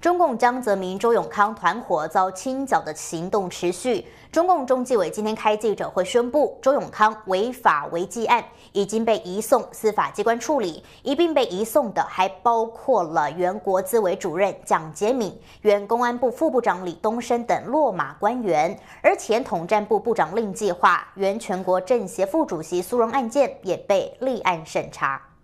中共江泽民、周永康团伙遭清剿的行动持续。中共中纪委今天开记者会宣布，周永康违法违纪案已经被移送司法机关处理。一并被移送的还包括了原国资委主任蒋洁敏、原公安部副部长李东升等落马官员，而前统战部部长令计划、原全国政协副主席苏荣案件也被立案审查。